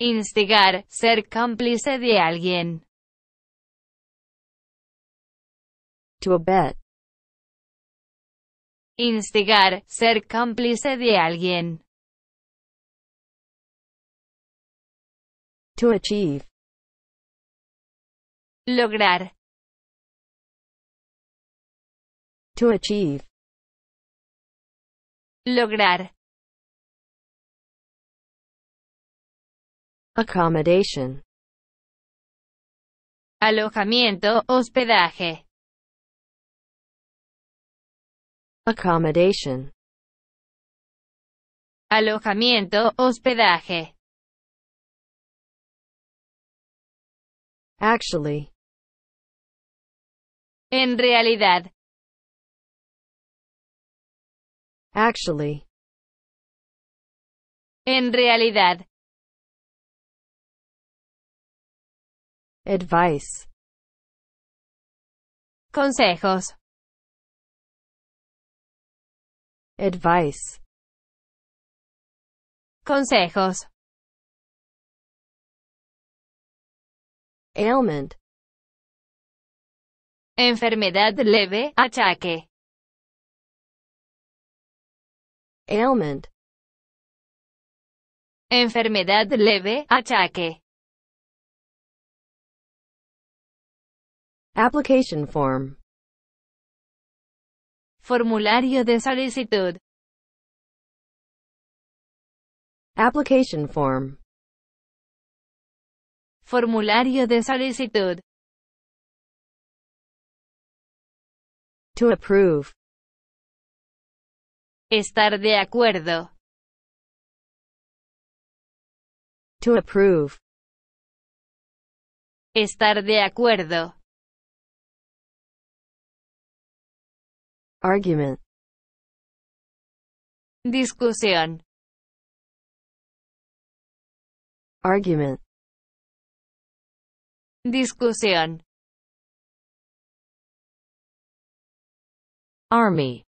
Instigar, ser cómplice de alguien. To abet. Instigar, ser cómplice de alguien. To achieve. Lograr. achieve. Lograr. accommodation. Alojamiento, hospedaje. Accommodation. Alojamiento, hospedaje. Actually. En realidad. Actually. En realidad. Advice. Consejos. Advice. Consejos. Ailment. Enfermedad leve, achaque. Ailment. Enfermedad leve, achaque. Application form. Formulario de solicitud. Application form. Formulario de solicitud. To approve. Estar de acuerdo. To approve. Estar de acuerdo. Argument. Discusión. Argument. Discusión. Army.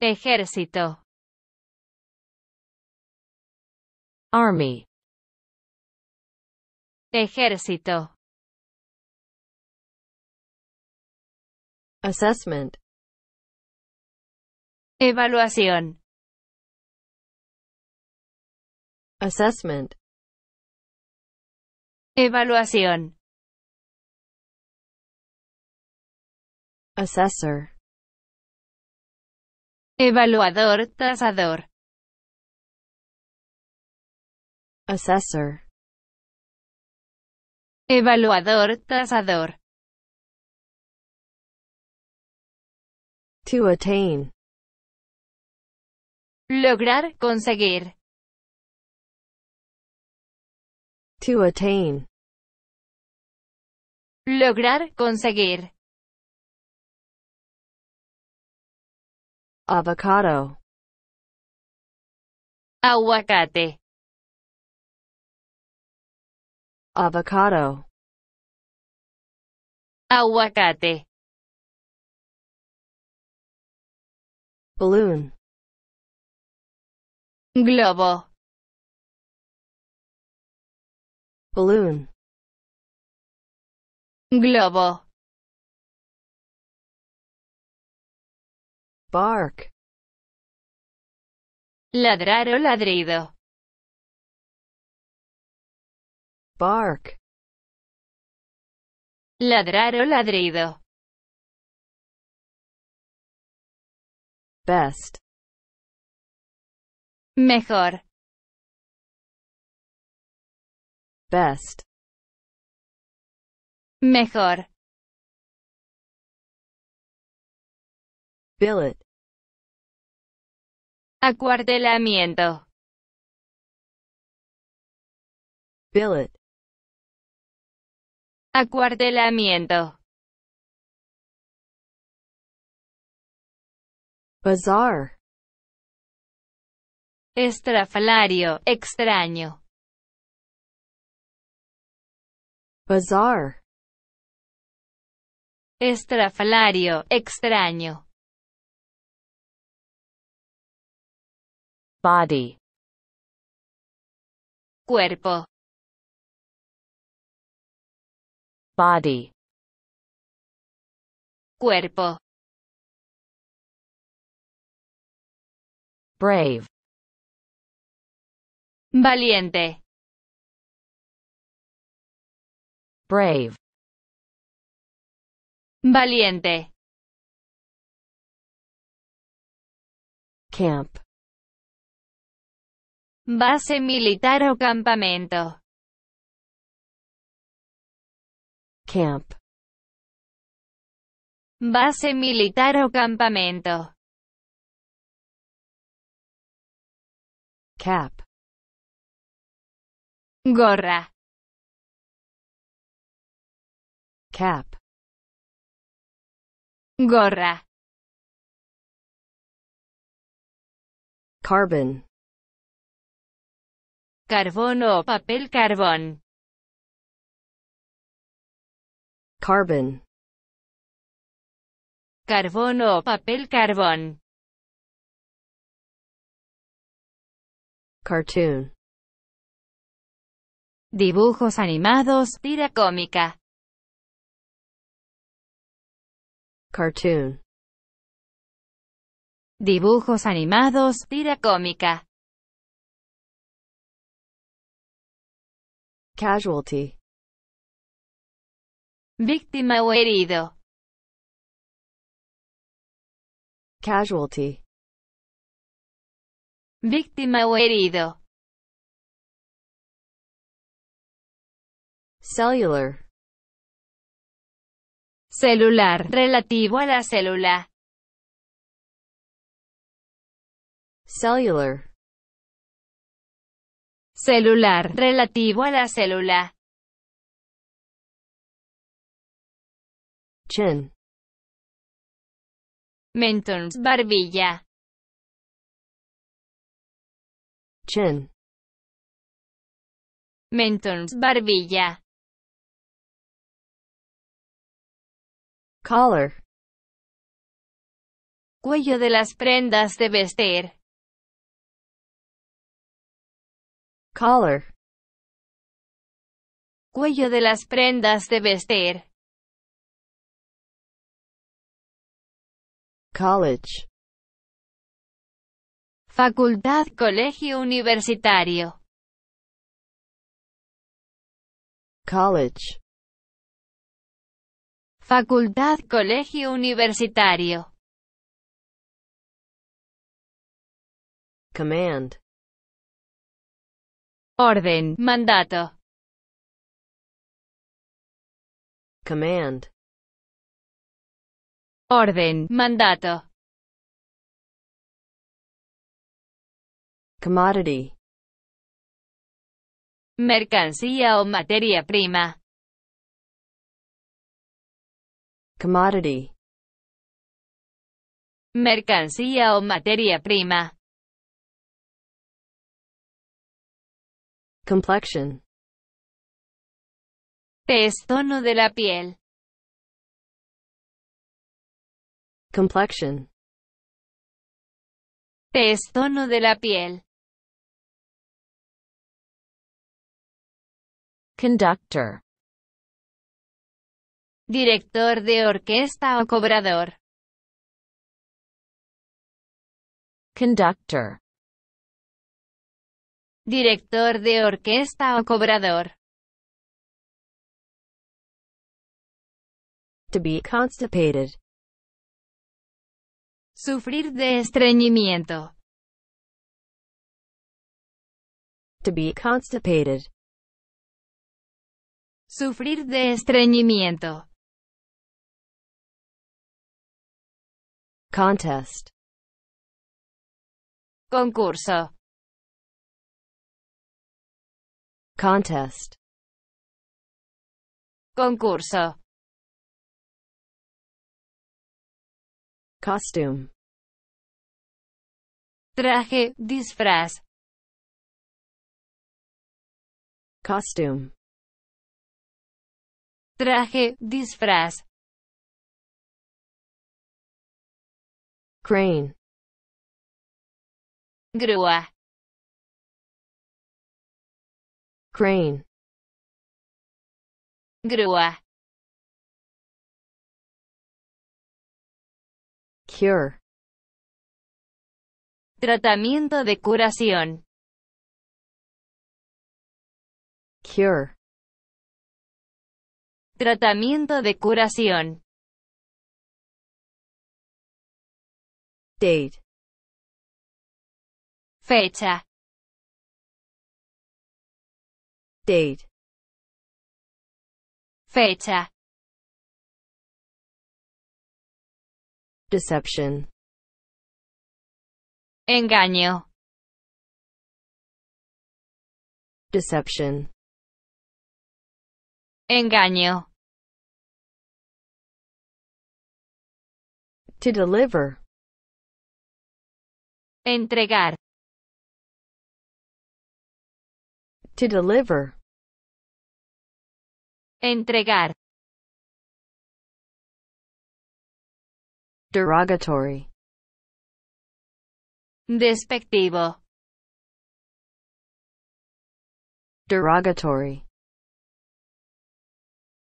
Ejército. Army. Ejército. Assessment. Evaluación. Assessment. Evaluación. Assessor. Evaluador, tasador. Assessor. Evaluador, tasador. To attain. Lograr, conseguir. To attain. Lograr, conseguir. Avocado. Aguacate. Avocado. Aguacate. balloon globo balloon globo bark ladraro, ladrido bark ladrar ladrido Best. Mejor. Best. Mejor. Billet. Acuartelamiento. Billet. Acuartelamiento. Bazar, Estrafalario, extraño. Bazar, Estrafalario, extraño. Body. Cuerpo. Body. Cuerpo. brave. Valiente. Brave. Valiente. Camp. Base militar o campamento. Camp. Base militar o campamento. cap gorra cap gorra carbon carbono papel carbón carbon carbono papel carbón cartoon. Dibujos animados, tira cómica. Cartoon. Dibujos animados, tira cómica. Casualty. Víctima o herido. Casualty víctima o herido. Cellular. Celular, relativo a la célula. Cellular. Celular, relativo a la célula. Chin. Mentons, barbilla. chin. Mentons, barbilla. Collar. Cuello de las prendas de vestir. Collar. Cuello de las prendas de vestir. College. Facultad Colegio Universitario College Facultad Colegio Universitario Command Orden, mandato Command Orden, mandato commodity. Mercancía o materia prima. Commodity. Mercancía o materia prima. Complexion. Tez de la piel. Complexion. Tez de la piel. Conductor. Director de orquesta o cobrador. Conductor. Director de orquesta o cobrador. To be constipated. Sufrir de estreñimiento. To be constipated. Sufrir de estreñimiento. Contest. Concurso. Contest. Concurso. Costume. Traje, disfraz. Costume traje, disfraz. Crane. Grúa. Crane. Grúa. Cure. Tratamiento de curación. Cure. Tratamiento de curación. Date. Fecha. Date. Fecha. Deception. Engaño. Deception. Engaño. To deliver. Entregar. To deliver. Entregar. Derogatory. Despectivo. Derogatory.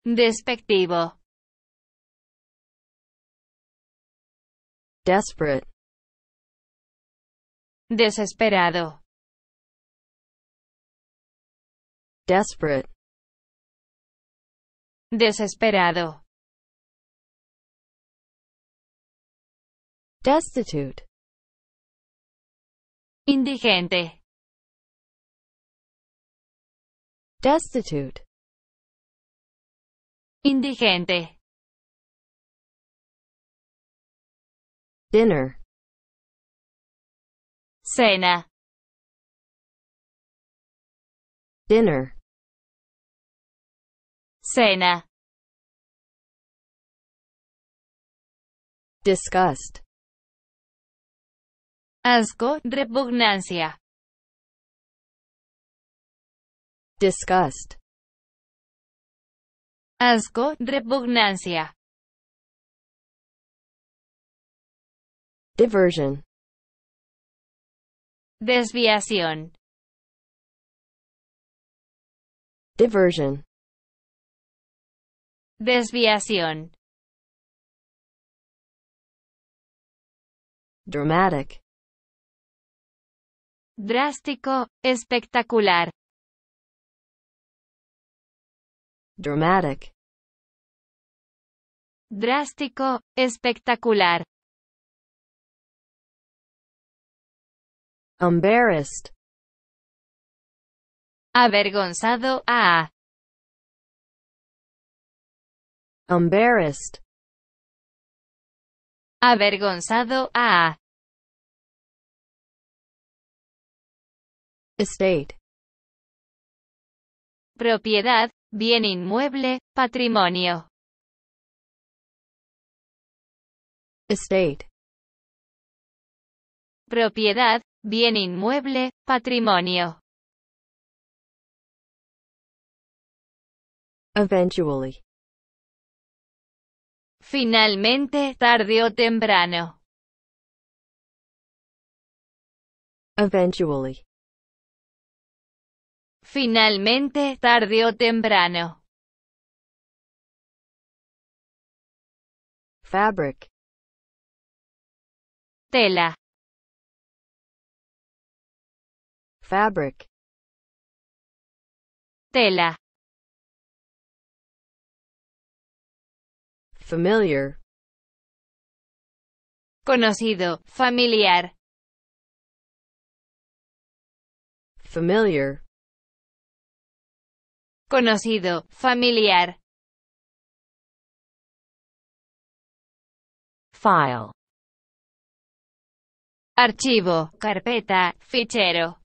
Despectivo. desperate desesperado desperate desesperado destitute indigente destitute indigente dinner cena dinner cena disgust asco repugnancia disgust asco repugnancia Diversion. Desviación. Diversion. Desviación. Dramatic. Drástico, espectacular. Dramatic. Drástico, espectacular. embarrassed avergonzado a ah. embarrassed avergonzado a ah. estate propiedad bien inmueble patrimonio estate propiedad Bien inmueble, patrimonio. Eventually. Finalmente, tarde o temprano. Eventually. Finalmente, tarde o temprano. Fabric. Tela. fabric tela familiar conocido, familiar familiar conocido, familiar file archivo, carpeta, fichero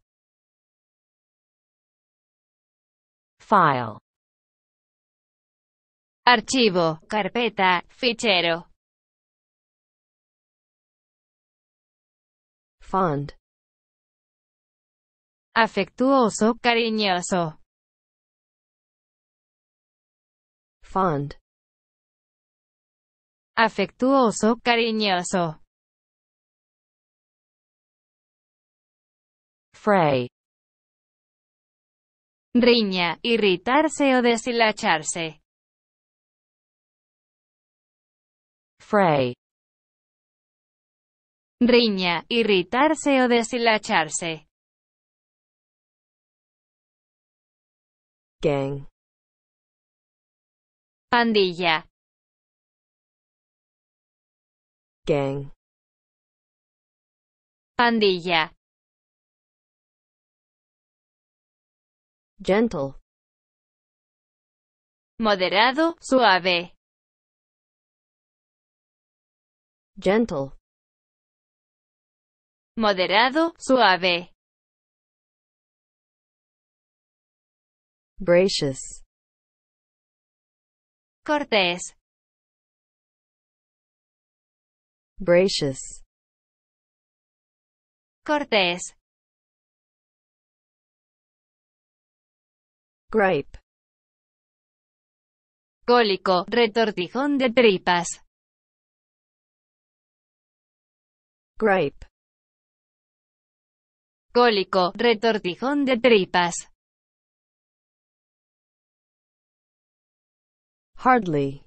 Archivo, carpeta, fichero. Fond. Afectuoso, cariñoso. Fond. Afectuoso, cariñoso. Fray riña, irritarse o deshilacharse. Fray. Riña, irritarse o deshilacharse. Gang. Pandilla. Gang. Pandilla. gentle, moderado, suave, gentle, moderado, suave, gracious, cortés, gracious, cortés Gripe. Cólico, retortijón de tripas. Gripe. Cólico, retortijón de tripas. Hardly.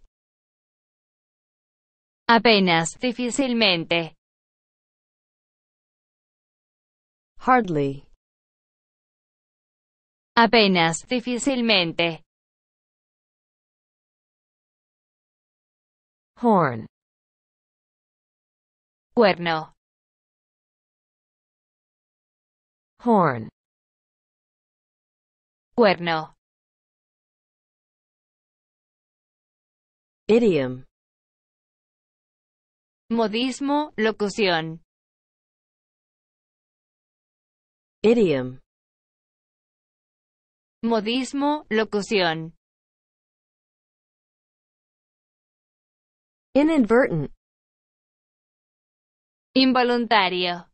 Apenas, difícilmente. Hardly. Apenas, difícilmente. Horn. Cuerno. Horn. Cuerno. Idiom. Modismo, locución. Idiom modismo, locución. Inadvertent. Involuntario.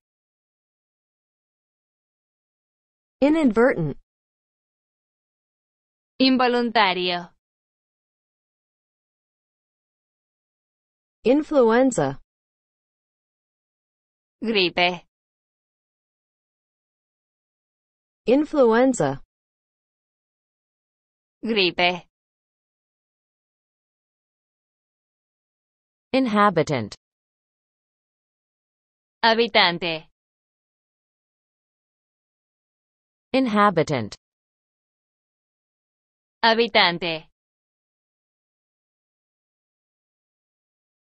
Inadvertent. Involuntario. Influenza. Gripe. Influenza. Gripe. Inhabitant. Habitante. Inhabitant. Habitante.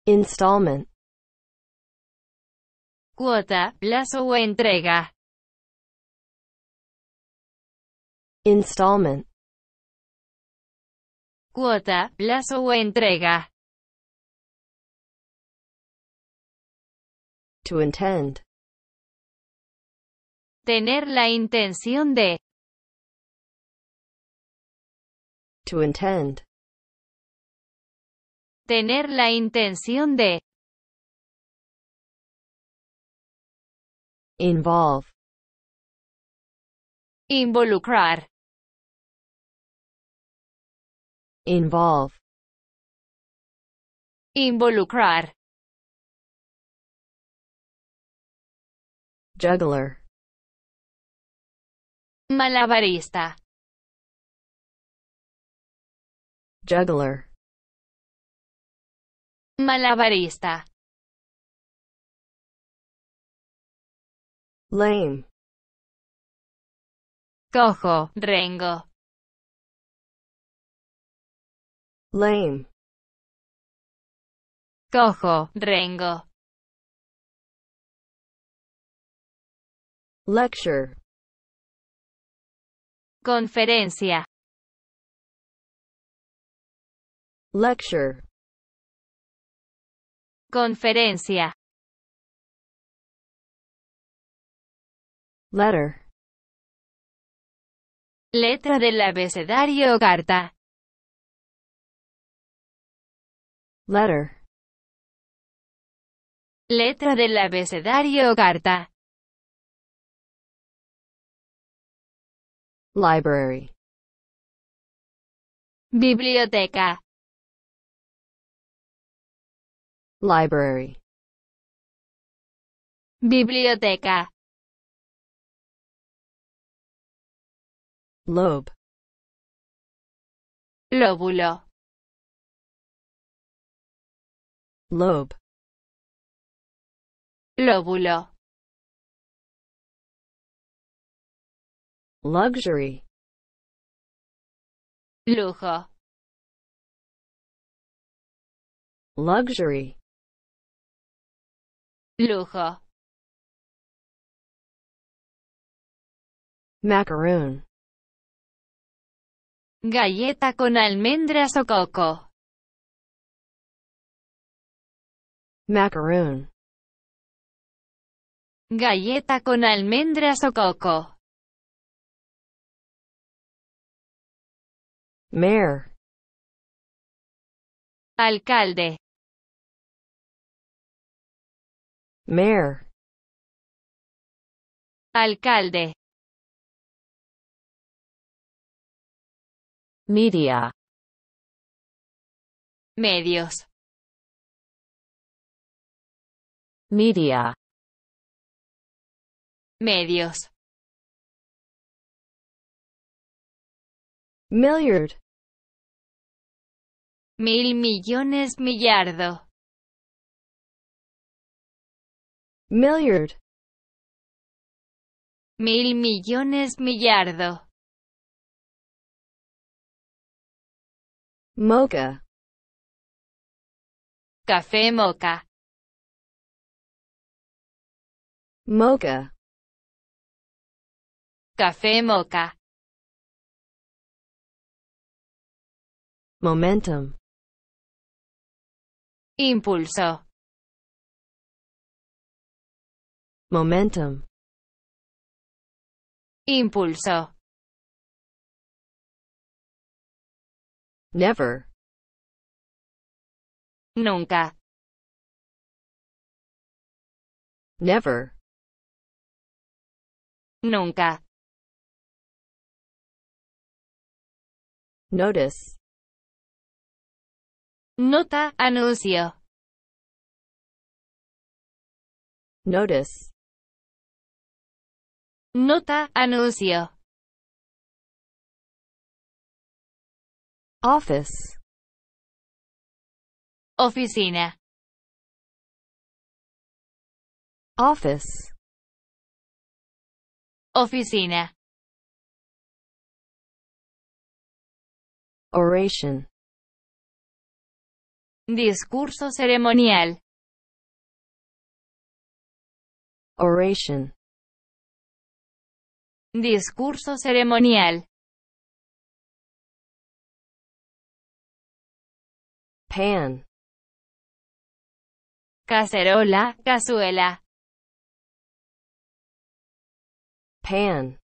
Installment. Cuota, plazo o entrega. Installment. cuota, plazo o entrega. To intend. Tener la intención de. To intend. Tener la intención de. Involve. Involucrar. Involve. Involucrar. Juggler. Malabarista. Juggler. Malabarista. Lame. Cojo, rengo. lame, cojo, rengo, lecture, conferencia, lecture, conferencia, letter, letra del abecedario o carta. Letter. Letra del abecedario carta. Library. Biblioteca. Library. Biblioteca. Lobe. Lóbulo. lobe lóbulo luxury lujo luxury lujo macaroon galleta con almendras o coco macaroon. Galleta con almendras o coco. Mayor. Alcalde. Mayor. Alcalde. Media. Medios. Media. Medios. Milliard. Mil millones millardo. Milliard. Mil millones millardo. moca, Café moca. Mocha. Café Mocha. Momentum. Impulso. Momentum. Impulso. Never. Nunca. Never. Nunca. Notice. Nota, anuncio. Notice. Nota, anuncio. Office. Oficina. Office. Oficina. Oration. Discurso ceremonial. Oración. Discurso ceremonial. Pan. Cacerola, cazuela. pan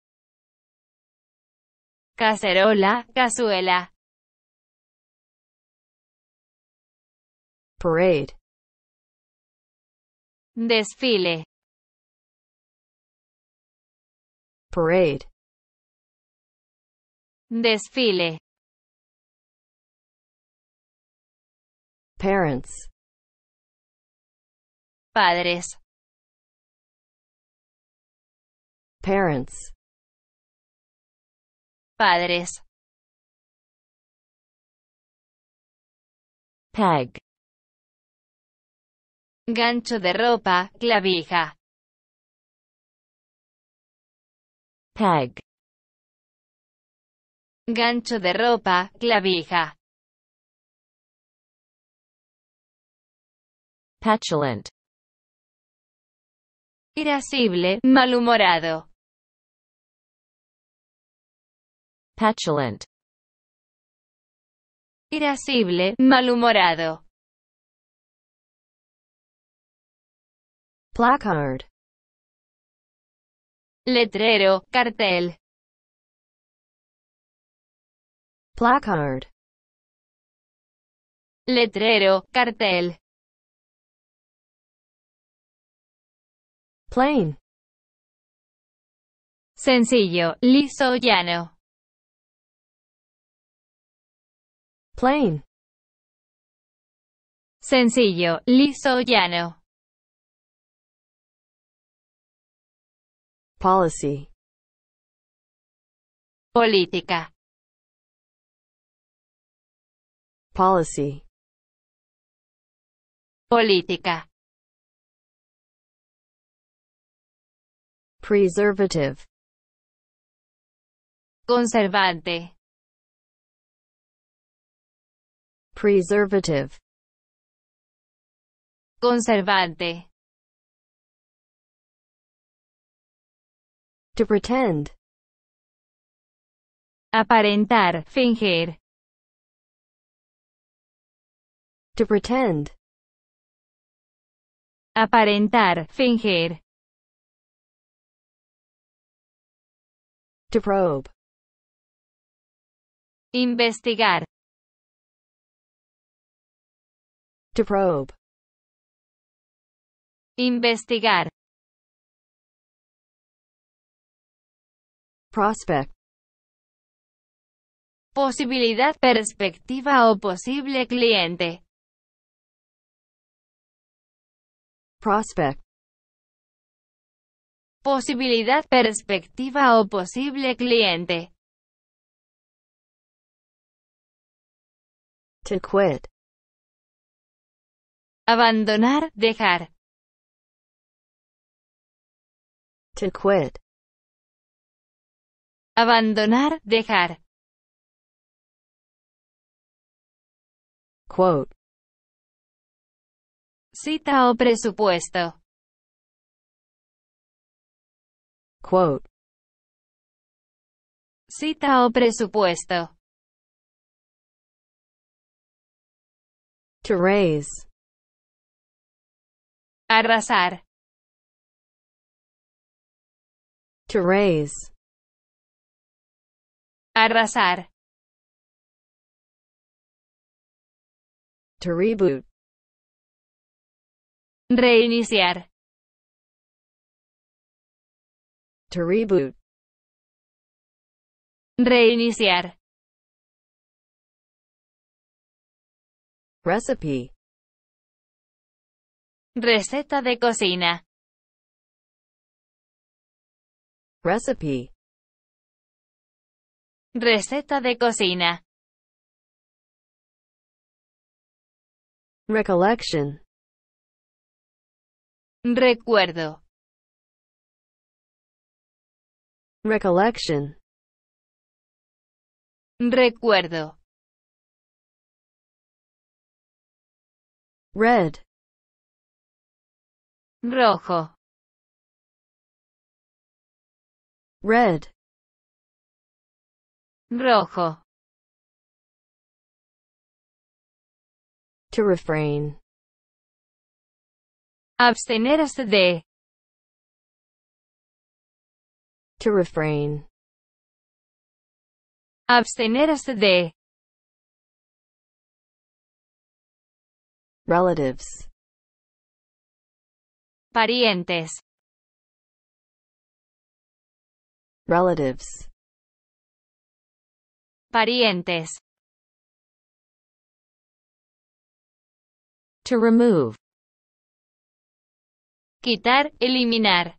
cacerola, cazuela parade desfile parade desfile parents padres Parents. Padres. Peg. Gancho de ropa, clavija. Peg. Gancho de ropa, clavija. Petulant. Irascible, malhumorado. petulant irascible, malhumorado placard letrero, cartel placard letrero, cartel plain sencillo, liso, llano Plain. Sencillo, liso, llano. Policy. Política. Policy. Política. Preservative. Conservante. preservative conservante to pretend aparentar fingir to pretend aparentar fingir to probe investigar To probe. Investigar. Prospect. Posibilidad, perspectiva o posible cliente. Prospect. Posibilidad, perspectiva o posible cliente. To quit. Abandonar, dejar. To quit. Abandonar, dejar. Quote. Cita o presupuesto. Quote. Cita o presupuesto. To raise. Arrasar. To raise. Arrasar. To reboot. Reiniciar. To reboot. Reiniciar. Recipe. Receta de cocina. Recipe. Receta de cocina. Recollection. Recuerdo. Recollection. Recuerdo. Red. Rojo. Red. Rojo. To refrain. Abstenerse de. To refrain. Abstenerse de. Relatives. Parientes. Relatives. Parientes. To remove. Quitar, eliminar.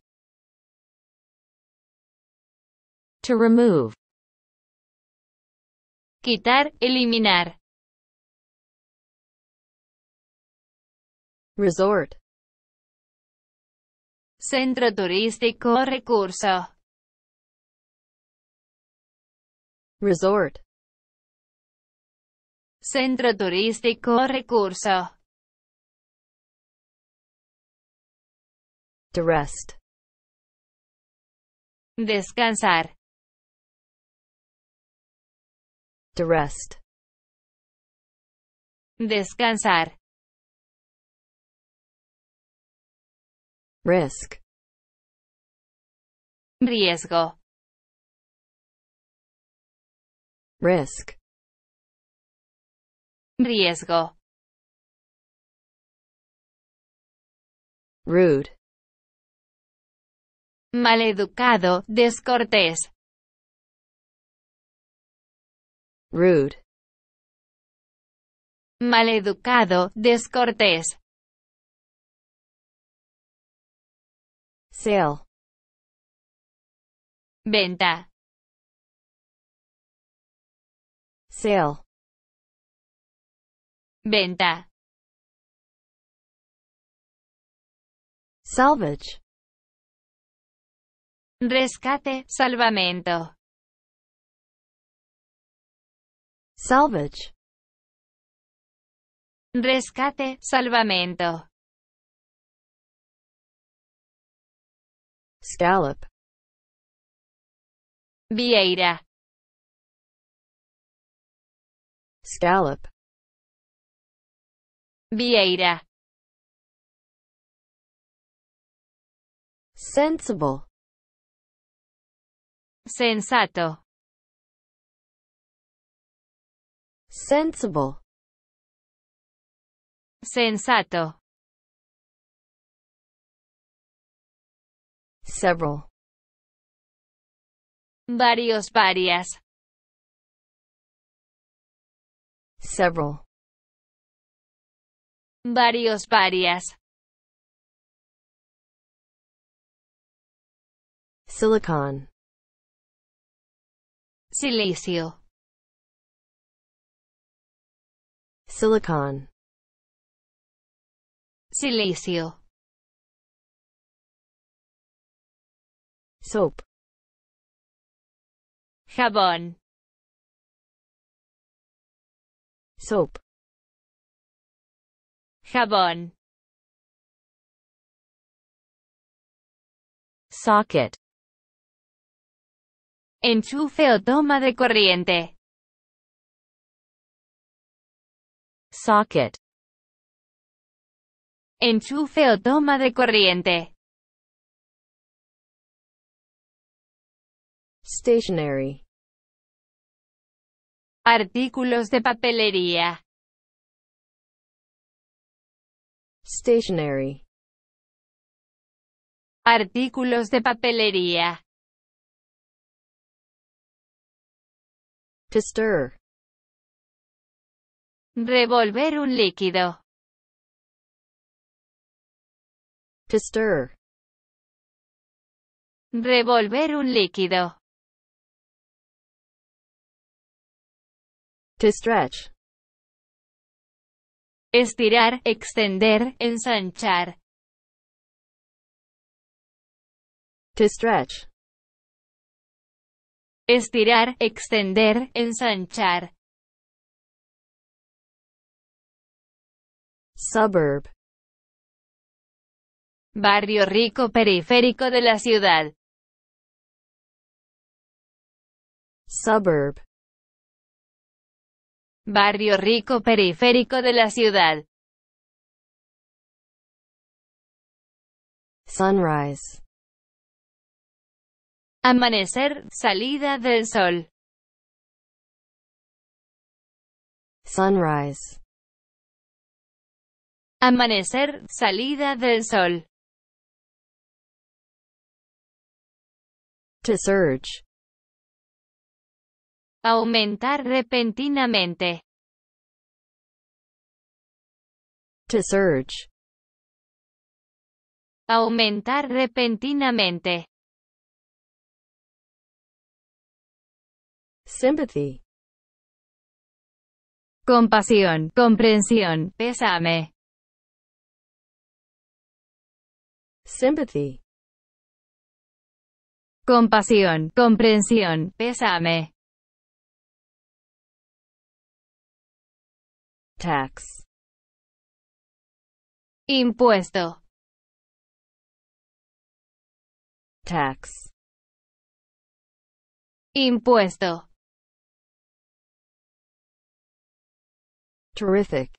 To remove. Quitar, eliminar. Resort. Centro turístico recurso. Resort. Centro turístico recurso. To rest. Descansar. rest. Descansar. risk riesgo risk riesgo rude maleducado descortés rude maleducado descortés Sale. Venta. Sale. Venta. Salvage. Rescate, salvamento. Salvage. Rescate, salvamento. Scallop Vieira Scallop Vieira Sensible Sensato Sensible Sensato Several. Varios, varias. Several. Varios, varias. Silicon. Silicio. Silicon. Silicio. soap. Jabón. Soap. Jabón. Socket. Enchufe o toma de corriente. Socket. Enchufe o toma de corriente. Stationery. Artículos de papelería. Stationery. Artículos de papelería. To stir. Revolver un líquido. To stir. Revolver un líquido. To stretch. Estirar, extender, ensanchar. To stretch. Estirar, extender, ensanchar. Suburb. Barrio rico periférico de la ciudad. Suburb. Barrio rico periférico de la ciudad. Sunrise. Amanecer, salida del sol. Sunrise. Amanecer, salida del sol. To Aumentar repentinamente. To surge. Aumentar repentinamente. Sympathy. Compasión, comprensión, pésame. Sympathy. Compasión, comprensión, pésame. tax impuesto tax impuesto terrific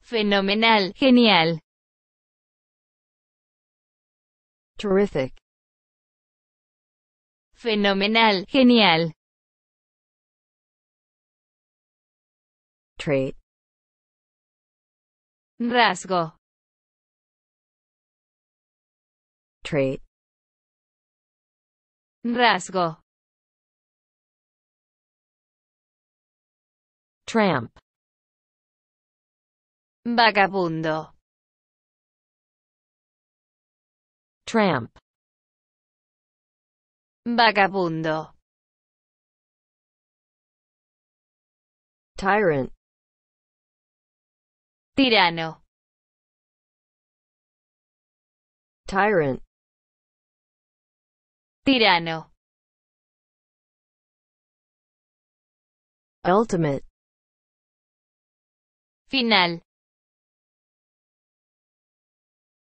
fenomenal genial terrific fenomenal genial trait. Rasgo. Trait. Rasgo. Tramp. Vagabundo. Tramp. Vagabundo. Tyrant. Tirano. Tyrant. Tirano. Ultimate. Final.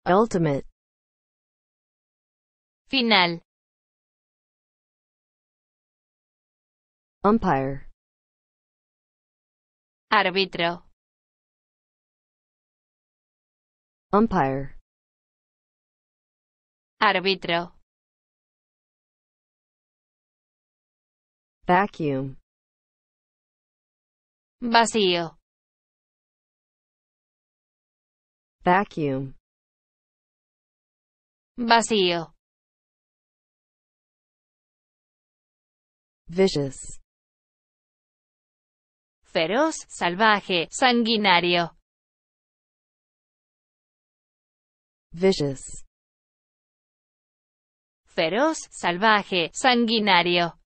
Ultimate. Final. Umpire. Árbitro. umpire, árbitro, vacuum, vacío, vacuum, vacío, vicious, feroz, salvaje, sanguinario. vicious. Feroz, salvaje, sanguinario.